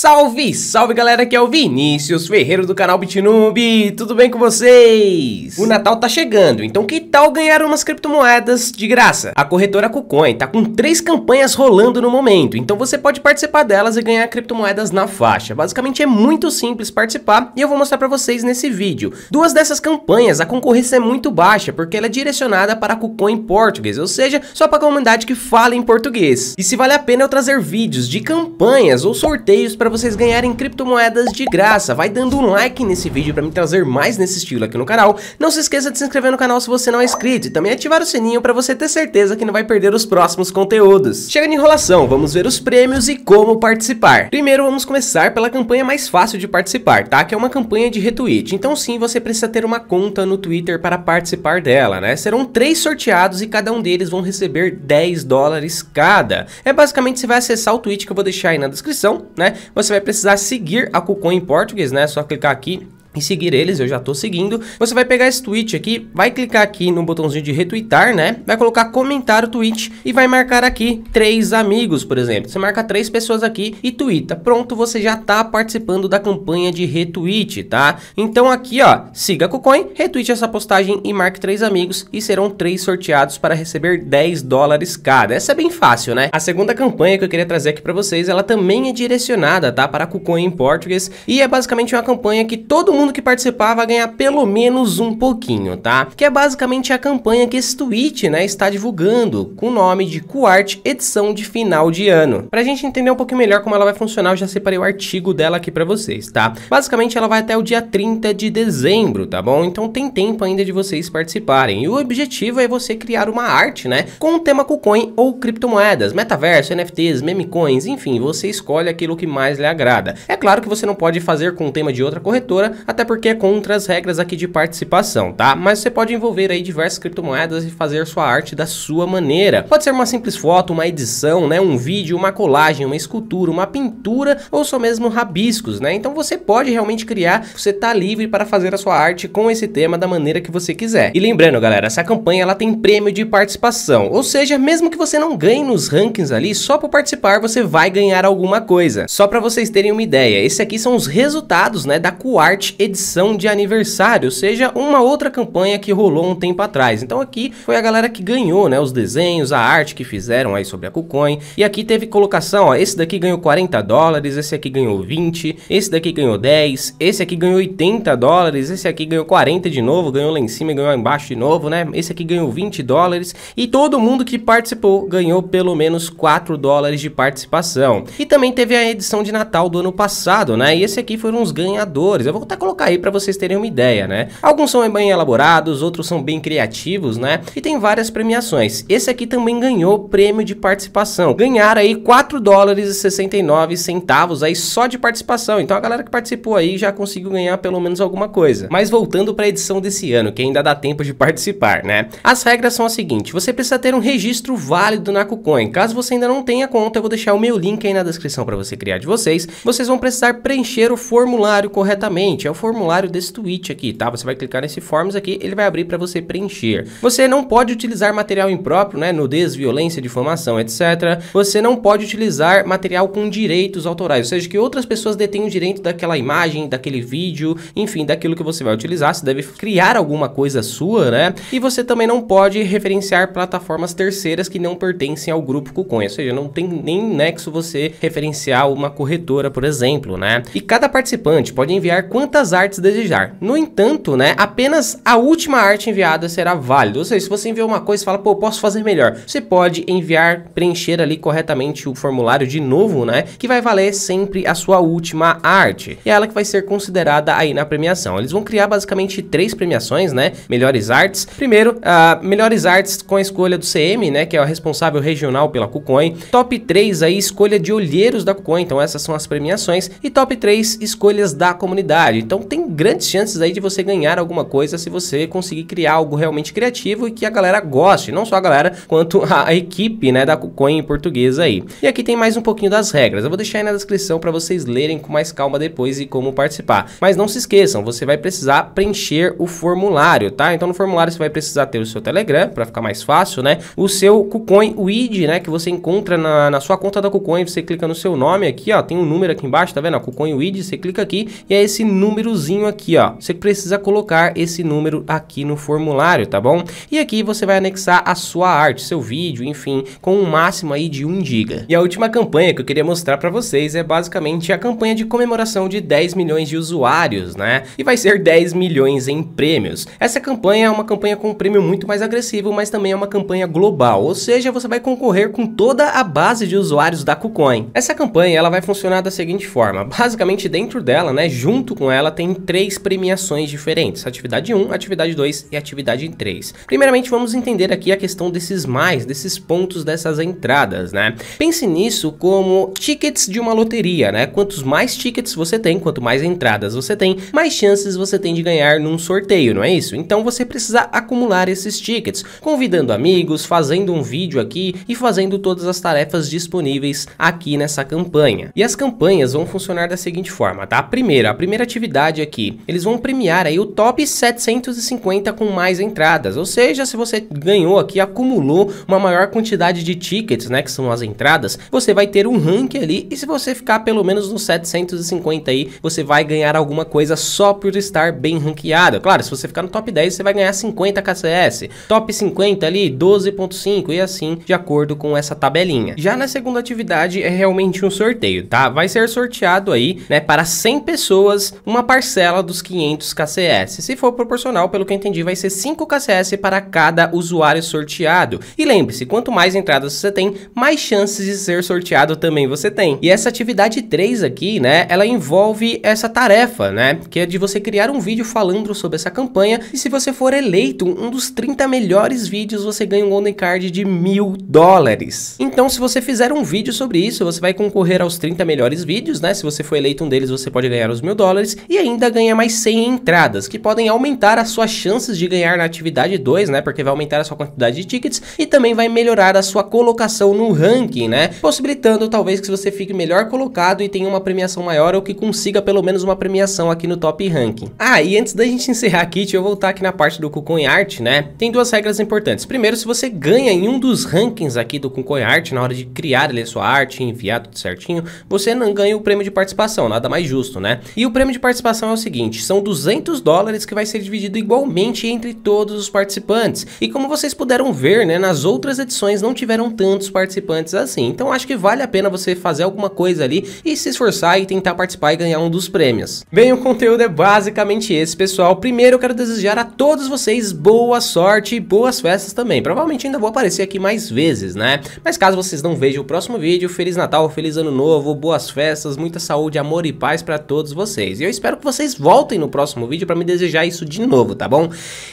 Salve, salve galera, aqui é o Vinícius Ferreiro do canal Bitnube, tudo bem com vocês? O Natal tá chegando, então que tal ganhar umas criptomoedas de graça? A corretora KuCoin tá com três campanhas rolando no momento, então você pode participar delas e ganhar criptomoedas na faixa. Basicamente é muito simples participar e eu vou mostrar pra vocês nesse vídeo. Duas dessas campanhas, a concorrência é muito baixa, porque ela é direcionada para a KuCoin português, ou seja, só pra comunidade que fala em português. E se vale a pena eu trazer vídeos de campanhas ou sorteios para para vocês ganharem criptomoedas de graça. Vai dando um like nesse vídeo para me trazer mais nesse estilo aqui no canal. Não se esqueça de se inscrever no canal se você não é inscrito e também ativar o sininho para você ter certeza que não vai perder os próximos conteúdos. Chega de enrolação, vamos ver os prêmios e como participar. Primeiro vamos começar pela campanha mais fácil de participar, tá? Que é uma campanha de retweet. Então sim, você precisa ter uma conta no Twitter para participar dela, né? Serão três sorteados e cada um deles vão receber 10 dólares cada. É basicamente você vai acessar o tweet que eu vou deixar aí na descrição, né? você vai precisar seguir a Cucum em português, né? É só clicar aqui e seguir eles, eu já tô seguindo. Você vai pegar esse tweet aqui, vai clicar aqui no botãozinho de retweetar, né? Vai colocar comentar o tweet e vai marcar aqui três amigos, por exemplo. Você marca três pessoas aqui e twitta. Pronto, você já tá participando da campanha de retweet, tá? Então aqui, ó, siga a KuCoin, retweet essa postagem e marque três amigos e serão três sorteados para receber 10 dólares cada. Essa é bem fácil, né? A segunda campanha que eu queria trazer aqui para vocês, ela também é direcionada, tá? Para KuCoin em português e é basicamente uma campanha que todo mundo mundo que participar vai ganhar pelo menos um pouquinho, tá? Que é basicamente a campanha que esse tweet, né, está divulgando, com o nome de Coart edição de final de ano. Pra gente entender um pouquinho melhor como ela vai funcionar, eu já separei o artigo dela aqui para vocês, tá? Basicamente ela vai até o dia 30 de dezembro, tá bom? Então tem tempo ainda de vocês participarem. E o objetivo é você criar uma arte, né, com o tema KuCoin ou criptomoedas, metaverso, NFTs, meme coins, enfim, você escolhe aquilo que mais lhe agrada. É claro que você não pode fazer com o tema de outra corretora, até até porque é contra as regras aqui de participação, tá? Mas você pode envolver aí diversas criptomoedas e fazer sua arte da sua maneira. Pode ser uma simples foto, uma edição, né, um vídeo, uma colagem, uma escultura, uma pintura ou só mesmo rabiscos, né? Então você pode realmente criar, você tá livre para fazer a sua arte com esse tema da maneira que você quiser. E lembrando, galera, essa campanha ela tem prêmio de participação, ou seja, mesmo que você não ganhe nos rankings ali, só por participar você vai ganhar alguma coisa. Só para vocês terem uma ideia, esse aqui são os resultados, né, da Coart edição de aniversário, ou seja, uma outra campanha que rolou um tempo atrás. Então aqui foi a galera que ganhou, né, os desenhos, a arte que fizeram aí sobre a KuCoin. E aqui teve colocação, ó, esse daqui ganhou 40 dólares, esse aqui ganhou 20, esse daqui ganhou 10, esse aqui ganhou 80 dólares, esse aqui ganhou 40 de novo, ganhou lá em cima e ganhou lá embaixo de novo, né? Esse aqui ganhou 20 dólares e todo mundo que participou ganhou pelo menos 4 dólares de participação. E também teve a edição de Natal do ano passado, né? E esse aqui foram os ganhadores. Eu vou estar tá colocar aí para vocês terem uma ideia, né? Alguns são bem elaborados, outros são bem criativos, né? E tem várias premiações. Esse aqui também ganhou prêmio de participação. Ganharam aí 4 dólares e 69 centavos aí só de participação. Então a galera que participou aí já conseguiu ganhar pelo menos alguma coisa. Mas voltando para a edição desse ano, que ainda dá tempo de participar, né? As regras são as seguintes: você precisa ter um registro válido na KuCoin. Caso você ainda não tenha conta, eu vou deixar o meu link aí na descrição para você criar de vocês. Vocês vão precisar preencher o formulário corretamente. É o formulário desse tweet aqui, tá? Você vai clicar nesse forms aqui, ele vai abrir para você preencher. Você não pode utilizar material impróprio, né? Nudez, violência, difamação, etc. Você não pode utilizar material com direitos autorais, ou seja, que outras pessoas detêm o direito daquela imagem, daquele vídeo, enfim, daquilo que você vai utilizar. Você deve criar alguma coisa sua, né? E você também não pode referenciar plataformas terceiras que não pertencem ao grupo Kucoin, ou seja, não tem nem nexo você referenciar uma corretora, por exemplo, né? E cada participante pode enviar quantas as artes desejar. No entanto, né, apenas a última arte enviada será válida. Ou seja, se você enviou uma coisa e fala, pô, posso fazer melhor, você pode enviar, preencher ali corretamente o formulário de novo, né, que vai valer sempre a sua última arte. E é ela que vai ser considerada aí na premiação. Eles vão criar basicamente três premiações, né, melhores artes. Primeiro, a ah, melhores artes com a escolha do CM, né, que é o responsável regional pela KuCoin. Top 3 aí, escolha de olheiros da KuCoin, então essas são as premiações. E top 3, escolhas da comunidade. Então então tem grandes chances aí de você ganhar alguma coisa se você conseguir criar algo realmente criativo e que a galera goste, não só a galera, quanto a, equipe, né, da Coin portuguesa aí. E aqui tem mais um pouquinho das regras. Eu vou deixar aí na descrição para vocês lerem com mais calma depois e como participar. Mas não se esqueçam, você vai precisar preencher o formulário, tá? Então no formulário você vai precisar ter o seu Telegram para ficar mais fácil, né? O seu Kucoin id né, que você encontra na, na sua conta da Kucoin, você clica no seu nome aqui, ó, tem um número aqui embaixo, tá vendo? A Kucoin id você clica aqui e é esse número númerozinho aqui, ó. Você precisa colocar esse número aqui no formulário, tá bom? E aqui você vai anexar a sua arte, seu vídeo, enfim, com um máximo aí de 1 giga. E a última campanha que eu queria mostrar para vocês é basicamente a campanha de comemoração de 10 milhões de usuários, né? E vai ser 10 milhões em prêmios. Essa campanha é uma campanha com um prêmio muito mais agressivo, mas também é uma campanha global, ou seja, você vai concorrer com toda a base de usuários da KuCoin. Essa campanha, ela vai funcionar da seguinte forma, basicamente dentro dela, né, junto com ela tem três premiações diferentes, atividade 1, atividade 2 e atividade 3. Primeiramente, vamos entender aqui a questão desses mais, desses pontos dessas entradas, né? Pense nisso como tickets de uma loteria, né? Quantos mais tickets você tem, quanto mais entradas você tem, mais chances você tem de ganhar num sorteio, não é isso? Então você precisa acumular esses tickets, convidando amigos, fazendo um vídeo aqui e fazendo todas as tarefas disponíveis aqui nessa campanha. E as campanhas vão funcionar da seguinte forma, tá? A primeira, a primeira atividade novidade aqui. Eles vão premiar aí o top 750 com mais entradas, ou seja, se você ganhou aqui, acumulou uma maior quantidade de tickets, né, que são as entradas, você vai ter um rank ali e se você ficar pelo menos nos 750 aí, você vai ganhar alguma coisa só por estar bem ranqueado. Claro, se você ficar no top 10, você vai ganhar 50 KCS, top 50 ali, 12.5 e assim, de acordo com essa tabelinha. Já na segunda atividade é realmente um sorteio, tá? Vai ser sorteado aí, né, para 100 pessoas, uma parcela dos 500 KCS. Se for proporcional, pelo que eu entendi, vai ser 5 KCS para cada usuário sorteado. E lembre-se, quanto mais entradas você tem, mais chances de ser sorteado também você tem. E essa atividade 3 aqui, né, ela envolve essa tarefa, né, que é de você criar um vídeo falando sobre essa campanha e se você for eleito um dos 30 melhores vídeos, você ganha um Golden Card de mil dólares. Então, se você fizer um vídeo sobre isso, você vai concorrer aos 30 melhores vídeos, né, se você for eleito um deles, você pode ganhar os mil dólares e ainda ganha mais 100 entradas, que podem aumentar as suas chances de ganhar na atividade 2, né? Porque vai aumentar a sua quantidade de tickets e também vai melhorar a sua colocação no ranking, né? Possibilitando talvez que você fique melhor colocado e tenha uma premiação maior ou que consiga pelo menos uma premiação aqui no top ranking. Ah, e antes da gente encerrar aqui, deixa eu voltar aqui na parte do Kucoin Art, né? Tem duas regras importantes. Primeiro, se você ganha em um dos rankings aqui do Kucoin Art, na hora de criar ali a sua arte, enviar tudo certinho, você não ganha o prêmio de participação, nada mais justo, né? E o prêmio de participação participação é o seguinte, são 200 dólares que vai ser dividido igualmente entre todos os participantes. E como vocês puderam ver, né, nas outras edições não tiveram tantos participantes assim. Então acho que vale a pena você fazer alguma coisa ali e se esforçar e tentar participar e ganhar um dos prêmios. Bem, o conteúdo é basicamente esse, pessoal. Primeiro eu quero desejar a todos vocês boa sorte e boas festas também. Provavelmente ainda vou aparecer aqui mais vezes, né? Mas caso vocês não vejam o próximo vídeo, Feliz Natal, Feliz Ano Novo, boas festas, muita saúde, amor e paz para todos vocês. E eu espero que vocês voltem no próximo vídeo para me desejar isso de novo, tá bom?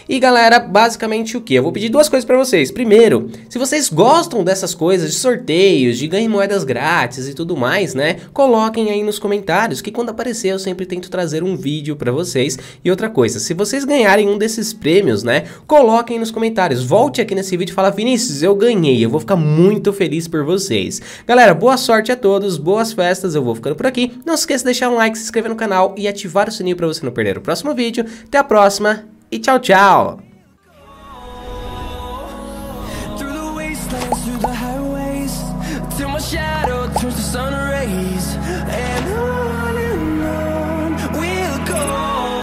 E galera, basicamente o que? Eu vou pedir duas coisas para vocês. Primeiro, se vocês gostam dessas coisas de sorteios, de ganhar moedas grátis e tudo mais, né? Coloquem aí nos comentários que quando aparecer eu sempre tento trazer um vídeo para vocês. E outra coisa, se vocês ganharem um desses prêmios, né? Coloquem nos comentários. Volte aqui nesse vídeo e fala: "Vinícius, eu ganhei". Eu vou ficar muito feliz por vocês. Galera, boa sorte a todos, boas festas. Eu vou ficando por aqui. Não se esqueça de deixar um like, se inscrever no canal e ativar ativar o sininho para você não perder o próximo vídeo. Até a próxima e tchau, tchau! turns sun